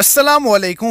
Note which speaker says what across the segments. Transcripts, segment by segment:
Speaker 1: Aslam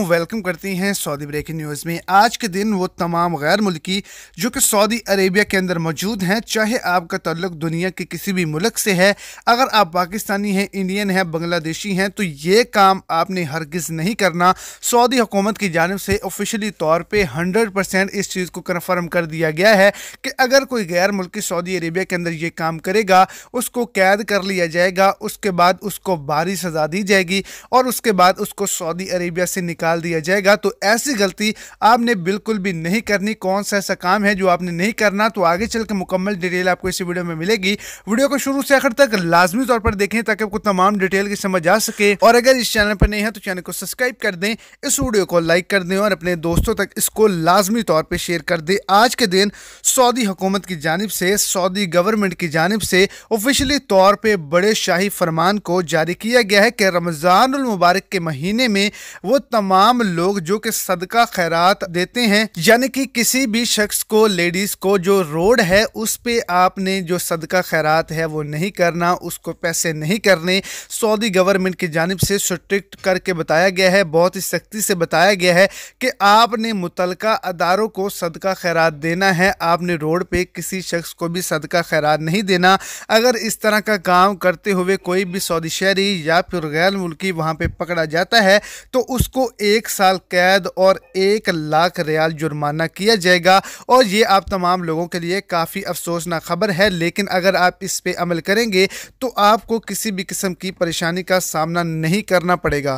Speaker 1: welcome करती हैं Saudi breaking news में आज के दिन वो तमाम गैर मुल्की जो कि सऊदी अरेबिया के अंदर मौजूद हैं चाहे आपका तल्लक दुनिया के किसी भी मुल्क से है अगर आप पाकिस्तानी हैं इंडियन हैं बांग्लादेशी हैं तो ये काम आपने हरगज नहीं करना सऊदी हुकूमत की जानब से ऑफिशली तौर पर हंड्रेड परसेंट इस चीज़ को कन्फर्म कर दिया गया है कि अगर कोई गैर मुल्की सऊदी अरेबिया के अंदर ये काम करेगा उसको कैद कर लिया जाएगा उसके बाद उसको भारी सज़ा दी जाएगी और उसके बाद उसको सऊदी सऊदी अरेबिया से निकाल दिया जाएगा तो ऐसी गलती आपने बिल्कुल भी नहीं करनी कौन सा ऐसा काम है जो आपने नहीं करना तो आगे चल के मुकम्मल डिटेल आपको इसी वीडियो में मिलेगी वीडियो को शुरू से आखिर तक लाजमी तौर पर देखें ताकि आपको तमाम डिटेल की समझ आ सके और अगर इस चैनल पर नहीं है तो चैनल को सब्सक्राइब कर दें इस वीडियो को लाइक कर दें और अपने दोस्तों तक इसको लाजमी तौर पर शेयर कर दें आज के दिन सऊदी हुकूमत की जानब से सऊदी गवर्नमेंट की जानब से ऑफिशियली तौर पर बड़े शाही फरमान को जारी किया गया है कि रमज़ान मुबारक के महीने में में वो तमाम लोग जो कि सदका खैरात देते हैं यानी कि किसी भी शख्स को लेडीज़ को जो रोड है उस पर आपने जो सदका खैरात है वो नहीं करना उसको पैसे नहीं करने सऊदी गवर्नमेंट की जानब से स्ट्रिक्ट करके बताया गया है बहुत ही सख्ती से बताया गया है कि आपने मुतलका अदारों को सदका खैरात देना है आपने रोड पे किसी शख्स को भी सदका खैरात नहीं देना अगर इस तरह का काम करते हुए कोई भी सऊदी शहरी या फिर गैर मुल्की वहाँ पर पकड़ा जाता है तो उसको एक साल कैद और एक लाख रियाल जुर्माना किया जाएगा और ये आप तमाम लोगों के लिए काफ़ी अफसोसनाक खबर है लेकिन अगर आप इस पर अमल करेंगे तो आपको किसी भी किस्म की परेशानी का सामना नहीं करना पड़ेगा